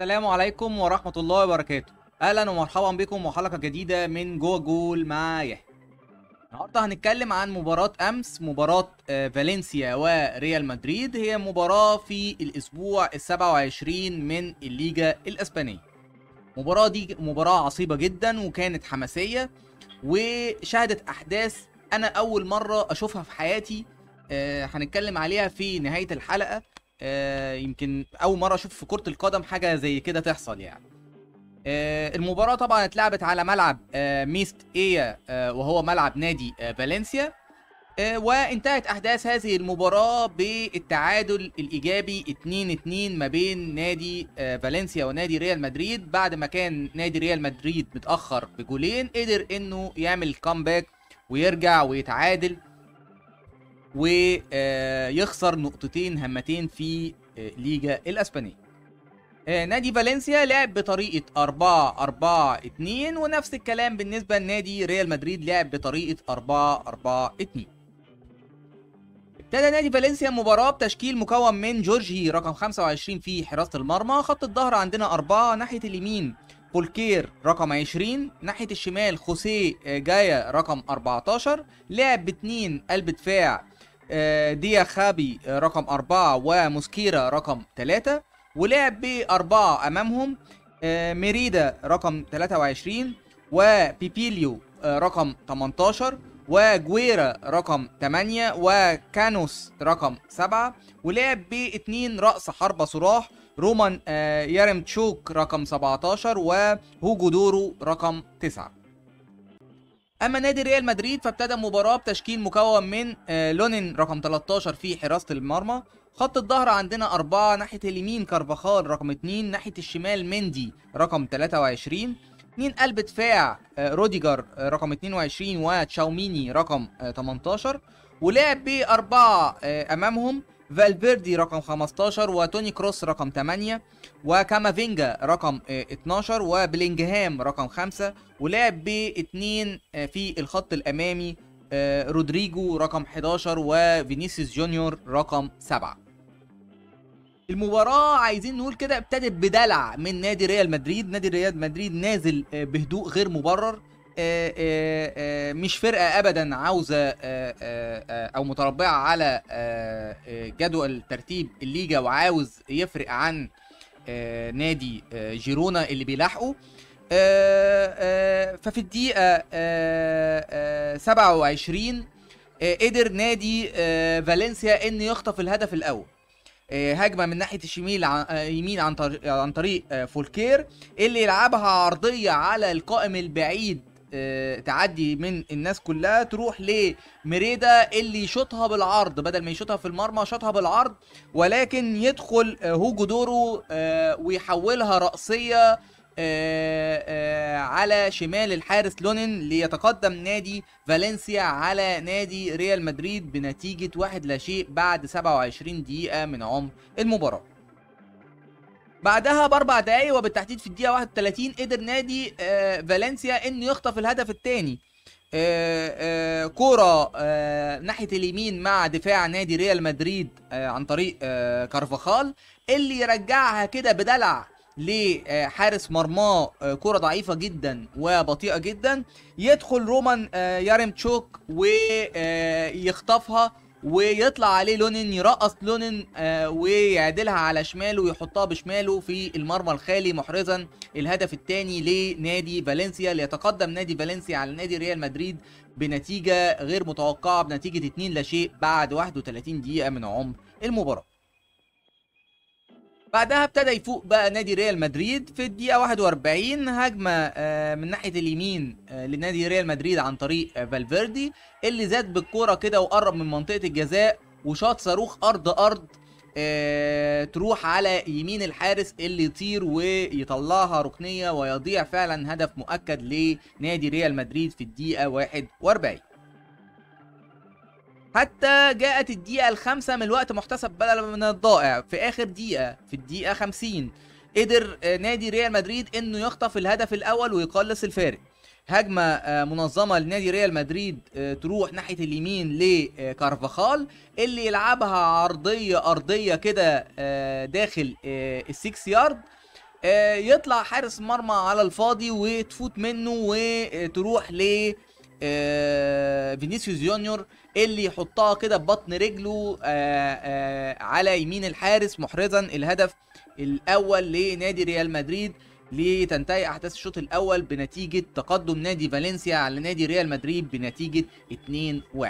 السلام عليكم ورحمة الله وبركاته أهلا ومرحبا بكم وحلقة جديدة من جوه جول مع يحيى النهاردة هنتكلم عن مباراة أمس مباراة آه، فالنسيا وريال مدريد هي مباراة في الأسبوع ال27 من الليجا الأسبانية المباراة دي مباراة عصيبة جدا وكانت حماسية وشهدت أحداث أنا أول مرة أشوفها في حياتي آه، هنتكلم عليها في نهاية الحلقة آه يمكن اول مره اشوف في كره القدم حاجه زي كده تحصل يعني آه المباراه طبعا اتلعبت على ملعب آه ميست ايا آه، وهو ملعب نادي آه، فالنسيا آه، وانتهت احداث هذه المباراه بالتعادل الايجابي 2-2 ما بين نادي فالنسيا ونادي ريال مدريد بعد ما كان نادي ريال مدريد متاخر بجولين قدر انه يعمل كامباك ويرجع ويتعادل ويخسر نقطتين هامتين في آه، ليجا الاسبانيه آه، نادي فالنسيا لعب بطريقة 4 4 2 ونفس الكلام بالنسبة لنادي ريال مدريد لعب بطريقة 4 4 2 ابتدى نادي فالنسيا المباراة بتشكيل مكون من جورجي رقم 25 في حراسة المرمى خط الظهر عندنا أربعة ناحية اليمين بولكير رقم 20 ناحية الشمال خوسيه آه، جايا رقم 14 لعب باتنين قلب دفاع آه، ديا خابي رقم أربعة وموسكيرا رقم ثلاثة ولعب بأربعة أمامهم آه، ميريدا رقم 23 وبيبيليو آه، رقم 18 وجويرا رقم 8 وكانوس رقم 7 ولعب باثنين رأس حربة صراح رومان تشوك رقم 17 وهوجو دورو رقم 9 اما نادي ريال مدريد فابتدى المباراه بتشكيل مكون من آه، لونين رقم 13 في حراسه المرمى خط الظهر عندنا أربعة ناحية اليمين كارفاخال رقم 2 ناحية الشمال مندي رقم 23 اتنين قلب دفاع آه، روديجر آه، رقم 22 وتشاوميني رقم 18 ولعب بأربعة أمامهم فالفيردي رقم 15 وتوني كروس رقم 8 وكامافينجا رقم 12 آه، وبلينجهام رقم 5 ولعب باثنين آه، في الخط الامامي آه، رودريجو رقم 11 وفينيسيوس جونيور رقم 7 المباراة عايزين نقول كده ابتدت بدلع من نادي ريال مدريد نادي ريال مدريد نازل بهدوء غير مبرر مش فرقه ابدا عاوزه آه، آه، آه، او متربعه على جدول ترتيب الليجا وعاوز يفرق عن نادي جيرونا اللي بيلاحقه ففي الدقيقه 27 قدر نادي فالنسيا ان يخطف الهدف الاول هجمه من ناحيه الشمال يمين عن طريق فولكير اللي يلعبها عرضيه على القائم البعيد آه، تعدي من الناس كلها تروح لمريدا اللي يشوطها بالعرض بدل ما يشوطها في المرمى شاطها بالعرض ولكن يدخل آه، هوجو دورو آه، ويحولها رأسية على شمال الحارس لونين ليتقدم نادي فالنسيا على نادي ريال مدريد بنتيجة واحد لا شيء بعد 27 دقيقة من عمر المباراة بعدها باربع دقايق وبالتحديد في الدقيقه 31 قدر نادي آه، فالنسيا انه يخطف الهدف الثاني آه، آه، كرة ناحية اليمين مع دفاع نادي ريال مدريد عن طريق كارفاخال اللي يرجعها كده بدلع لحارس مرماه كرة ضعيفة جدا وبطيئة جدا يدخل رومان يارمتشوك ويخطفها ويطلع عليه لونن يرقص لونن آه ويعدلها على شماله ويحطها بشماله في المرمى الخالي محرزا الهدف الثاني لنادي فالنسيا ليتقدم نادي فالنسيا على نادي ريال مدريد بنتيجه غير متوقعه بنتيجه 2 لا شيء بعد 31 دقيقه من عمر المباراه بعدها ابتدى يفوق بقى نادي ريال مدريد في الدقيقة 41 هجمة آه، من ناحية اليمين آه، لنادي ريال مدريد عن طريق آه، فالفيردي اللي زاد بالكورة كده وقرب من منطقة الجزاء وشاط صاروخ أرض أرض تروح على يمين الحارس اللي يطير ويطلعها ركنية ويضيع فعلا هدف مؤكد لنادي ريال مدريد في الدقيقة 41 حتى جاءت الدقيقة الخامسة من الوقت محتسب بدلا من الضائع في آخر دقيقة في الدقيقة 50 قدر آه، نادي ريال مدريد انه يخطف الهدف الاول ويقلص الفارق هجمه آه، منظمه لنادي ريال مدريد آه، تروح ناحيه اليمين لكارفاخال اللي يلعبها عرضيه ارضيه كده داخل السكس يارد يطلع حارس مرمى على الفاضي وتفوت منه وتروح ليه آه، فينيسيوس جونيور اللي يحطها كده ببطن رجله آه، آه، على يمين الحارس محرزا الهدف الاول لنادي ريال مدريد لتنتهي احداث الشوط الاول بنتيجه تقدم نادي فالنسيا على نادي ريال مدريد بنتيجه 2-1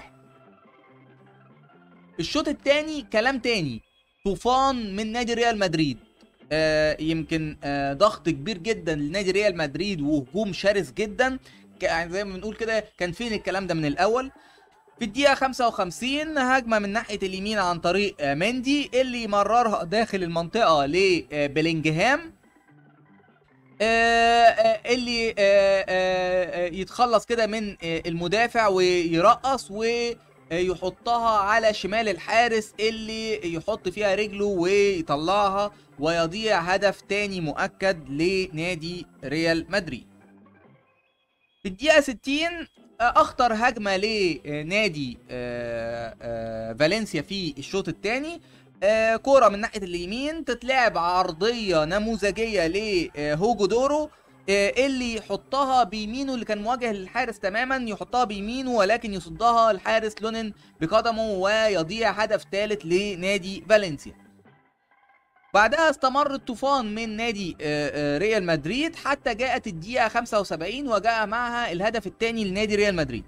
الشوط الثاني كلام تاني طوفان من نادي ريال مدريد آه يمكن آه ضغط كبير جدا لنادي ريال مدريد وهجوم شرس جدا يعني زي ما بنقول كده كان فين الكلام ده من الاول في الدقيقة 55 هجمة من ناحية اليمين عن طريق آه، مندي اللي مررها داخل المنطقة لبلينجهام آه، آه، اللي يتخلص كده من المدافع ويرقص ويحطها على شمال الحارس اللي يحط فيها رجله ويطلعها ويضيع هدف تاني مؤكد لنادي ريال مدريد في الدقيقة 60 آه، اخطر هجمة لنادي آه، آه، فالنسيا في الشوط الثاني كرة من ناحية اليمين تتلعب عرضية نموذجية لهوجو دورو اللي يحطها بيمينه اللي كان مواجه للحارس تماما يحطها بيمينه ولكن يصدها الحارس لونين بقدمه ويضيع هدف ثالث لنادي فالنسيا بعدها استمر الطوفان من نادي آه، آه، ريال مدريد حتى جاءت الدقيقة 75 وجاء معها الهدف الثاني لنادي ريال مدريد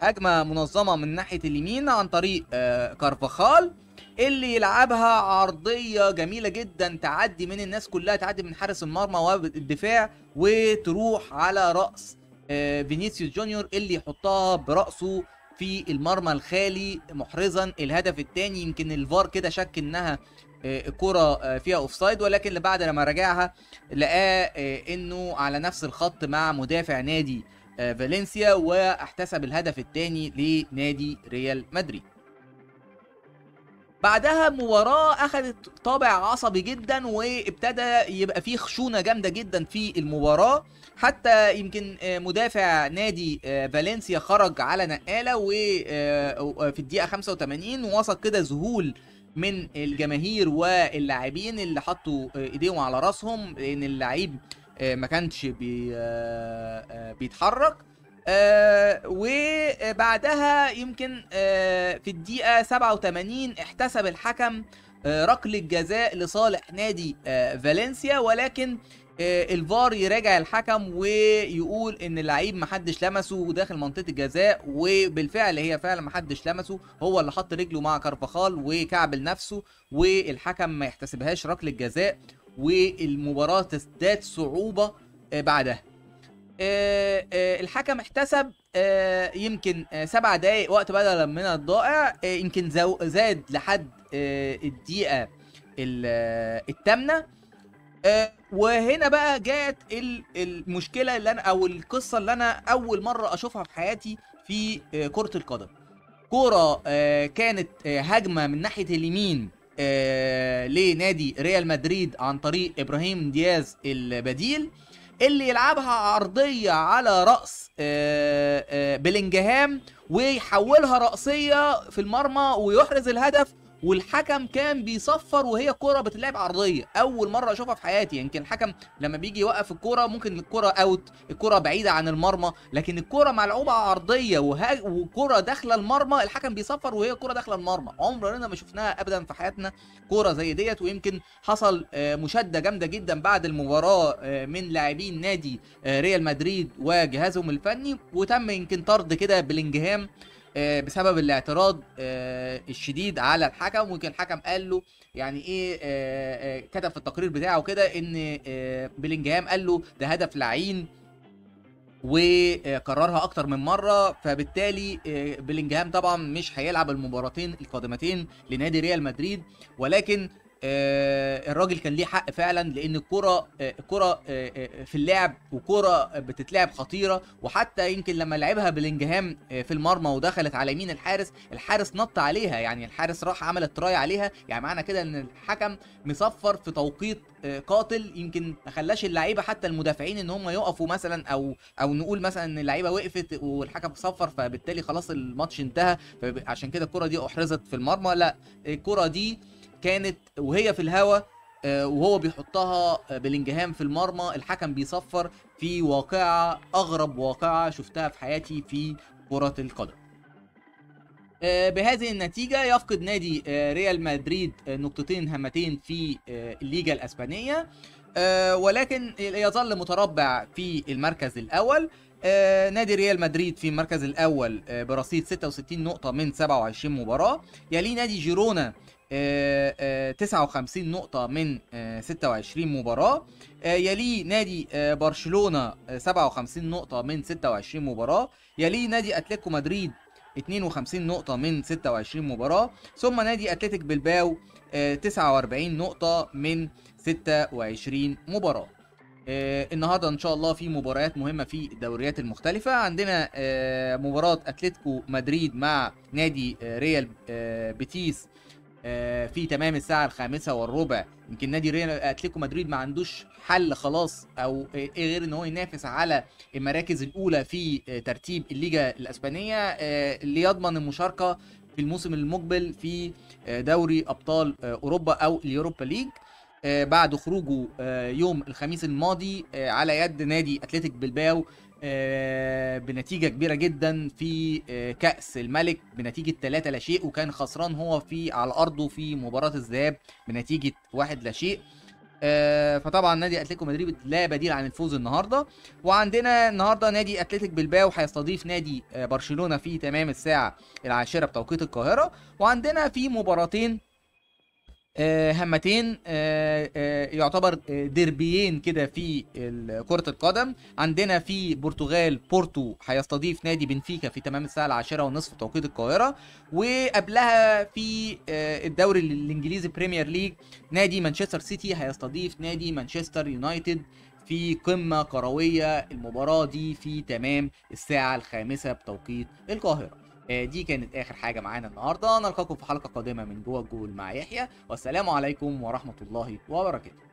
هجمة منظمة من ناحية اليمين عن طريق آه، كارفاخال اللي يلعبها عرضية جميلة جدا تعدي من الناس كلها تعدي من حارس المرمى والدفاع وتروح على رأس فينيسيوس جونيور اللي يحطها برأسه في المرمى الخالي محرزا الهدف الثاني يمكن الفار كده شك انها الكرة آه، آه، فيها اوفسايد ولكن بعد لما راجعها لقاه آه، انه على نفس الخط مع مدافع نادي فالنسيا واحتسب الهدف الثاني لنادي ريال مدريد بعدها مباراة أخذت طابع عصبي جدا وابتدى يبقى فيه خشونة جامدة جدا في المباراة حتى يمكن مدافع نادي فالنسيا خرج على نقالة وفي الدقيقة 85 ووصل كده ذهول من الجماهير واللاعبين اللي حطوا آه، ايديهم على راسهم لان اللعيب آه، ما كانش بي آه، بيتحرك وبعدها يمكن في الدقيقة 87 احتسب الحكم ركلة جزاء لصالح نادي فالنسيا ولكن آه، الفار يراجع الحكم ويقول ان اللعيب محدش لمسه داخل منطقه الجزاء وبالفعل هي فعلا محدش لمسه هو اللي حط رجله مع كارفخال وكعبل نفسه والحكم ما يحتسبهاش ركله جزاء والمباراه تزداد صعوبه آه، بعدها آه، الحكم احتسب يمكن سبع دقايق وقت بدلا من الضائع يمكن زاد لحد الدقيقه الثامنه آه، وهنا بقى جات المشكله اللي انا او القصه اللي انا اول مره اشوفها في حياتي في آه، كره القدم كوره آه، كانت هجمه من ناحيه اليمين لنادي ريال مدريد عن طريق ابراهيم دياز البديل اللي يلعبها عرضيه على راس بلينجهام ويحولها راسيه في المرمى ويحرز الهدف والحكم كان بيصفر وهي كرة بتلعب عرضيه اول مره اشوفها في حياتي يمكن يعني الحكم لما بيجي يوقف الكوره ممكن الكوره اوت الكوره بعيده عن المرمى لكن الكوره ملعوبه عرضيه وكرة وكوره داخله المرمى الحكم بيصفر وهي كرة داخله المرمى عمرنا ما شفناها ابدا في حياتنا كوره زي ديت ويمكن حصل آه، مشاده جامده جدا بعد المباراه آه، من لاعبين نادي آه، ريال مدريد وجهازهم الفني وتم يمكن طرد كده بلينجهام آه، بسبب الاعتراض آه، الشديد على الحكم ويمكن الحكم قال له يعني ايه آه، كتب في التقرير بتاعه كده ان بلينجهام قال له ده هدف لعين وكررها اكتر من مره فبالتالي بلينجهام طبعا مش هيلعب المباراتين القادمتين لنادي ريال مدريد ولكن آه، الراجل كان ليه حق فعلا لان الكره آه، الكره آه، في اللعب وكره بتتلعب خطيره وحتى يمكن لما لعبها بلينجهام في المرمى ودخلت على يمين الحارس الحارس نط عليها يعني الحارس راح عمل التراي عليها يعني معنى كده ان الحكم مصفر في توقيت قاتل يمكن ما خلاش اللعيبه حتى المدافعين ان هم يقفوا مثلا او او نقول مثلا ان اللعيبه وقفت والحكم صفر فبالتالي خلاص الماتش انتهى عشان كده الكره دي احرزت في المرمى لا الكره دي كانت وهي في الهواء آه، وهو بيحطها آه، بلينجهام في المرمى الحكم بيصفر في واقعة أغرب واقعة شفتها في حياتي في كرة القدم آه، بهذه النتيجة يفقد نادي ريال مدريد نقطتين هامتين في الليجا الأسبانية ولكن يظل متربع في المركز الأول نادي ريال مدريد في المركز الاول برصيد 66 نقطه من 27 مباراه يليه نادي جيرونا 59 آه، آه، نقطة من 26 آه، مباراة يليه نادي برشلونة 57 نقطة من 26 مباراة يليه نادي أتلتيكو مدريد 52 نقطة من 26 مباراة ثم نادي أتلتيك بلباو 49 نقطة من 26 مباراة النهارده ان شاء الله في مباريات مهمه في الدوريات المختلفه عندنا مباراه اتلتيكو مدريد مع نادي ريال بيتيس آه، في تمام الساعة الخامسة والربع يمكن نادي ريال اتلتيكو مدريد ما عندوش حل خلاص او إيه إيه غير ان هو ينافس على المراكز الاولى في آه، ترتيب الليجا الاسبانية آه، ليضمن المشاركة في الموسم المقبل في دوري ابطال اوروبا او اليوروبا ليج بعد خروجه يوم الخميس الماضي على يد نادي اتلتيك بلباو آه، بنتيجة كبيرة جدا في آه، كأس الملك بنتيجة 3 لا شيء وكان خسران هو في على أرضه في مباراة الذهاب بنتيجة 1 لا شيء آه، فطبعا نادي اتلتيكو مدريد لا بديل عن الفوز النهارده وعندنا النهارده نادي اتلتيك بلباو هيستضيف نادي برشلونه في تمام الساعه العاشره بتوقيت القاهره وعندنا في مباراتين آه، هامتين آه، آه، يعتبر ديربيين كده في كرة القدم عندنا في البرتغال بورتو هيستضيف نادي بنفيكا في تمام الساعة العاشرة ونصف توقيت القاهرة وقبلها في الدوري الانجليزي بريمير ليج نادي مانشستر سيتي هيستضيف نادي مانشستر يونايتد في قمة كروية المباراة دي في تمام الساعة الخامسة بتوقيت القاهرة آه، دي كانت اخر حاجه معانا النهارده نلقاكم في حلقه قادمه من جوه الجول مع يحيى والسلام عليكم ورحمه الله وبركاته